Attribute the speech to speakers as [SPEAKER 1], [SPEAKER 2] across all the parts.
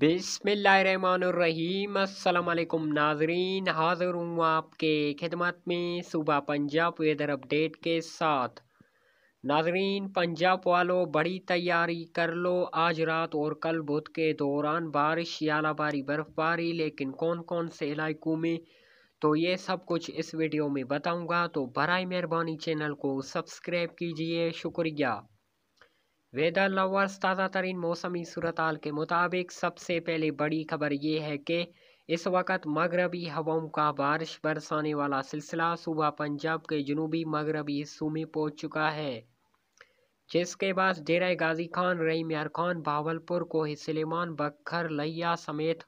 [SPEAKER 1] बिसमीम नाजरीन हाज़िर हूँ आपके खिदमत में सुबह पंजाब वेदर अपडेट के साथ नाजरीन पंजाब वालों बड़ी तैयारी कर लो आज रात और कल बुध के दौरान बारिश या बर्फ़बारी लेकिन कौन कौन से इलाकों में तो ये सब कुछ इस वीडियो में बताऊंगा तो बर मेहरबानी चैनल को सब्सक्राइब कीजिए शुक्रिया वेदर लवर्स ताज़ा तरीन मौसमी सूरत के मुताबिक सबसे पहले बड़ी खबर ये है कि इस वक्त मगरबी हवाओं का बारिश बरसाने वाला सिलसिला सुबह पंजाब के जनूबी मगरबी हिस्सों में पहुँच चुका है जिसके बाद डेरा गाजी खान रही मार खान भावलपुर को सलेमान बखर लैया समेत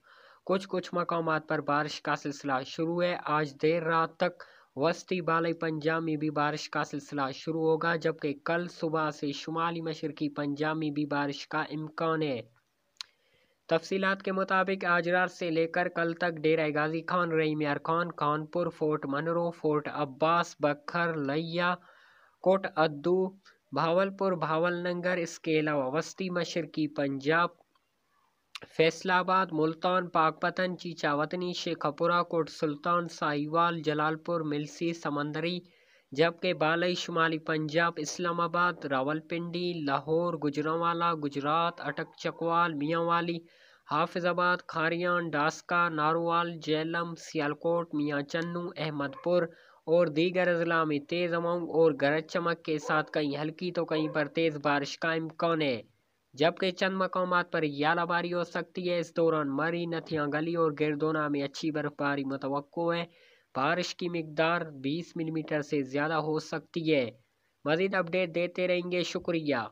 [SPEAKER 1] कुछ कुछ मकाम पर बारिश का सिलसिला शुरू है आज देर रात तक वस्ती बालई पंजाब में भी बारिश का सिलसिला शुरू होगा जबकि कल सुबह से शुमाली मशरकी पंजाब में भी बारिश का इम्कान है तफसीत के मुताबिक आज रात से लेकर कल तक डेरा Ghazi Khan Mar Khan Khanpur Fort Munro Fort Abbas Bhakkar Layyah coat अद्दू Bahawalpur भावल नंगर इसके अलावा वस्ती मशरकी पंजाब फैसलाबाद मुल्तान पाकपतन चीचावतनी शेखपुरा कोट सुल्तान साहिवाल जलालपुर मिलसी समंदरी जबकि बालई शुमाली पंजाब इस्लामाबाद रावलपिंडी लाहौर गुजरावाला गुजरात अटक चकवाल मियाँवाली हाफिजाबाद खारियान डास्का नारोवाल जैलम सियालकोट मियाँ चन्नू अहमदपुर और दीगर अजला में तेज़ हवाओं और गरज चमक के साथ कहीं हल्की तो कहीं पर तेज़ बारिश का इम्कान है जबकि चंद मकाम पर यालाबारी हो सकती है इस दौरान मरी नथियाँ गली और गिरदोना में अच्छी बर्फबारी मतव है बारिश की मकदार 20 मिलीमीटर से ज़्यादा हो सकती है मज़ीद अपडेट देते रहेंगे शुक्रिया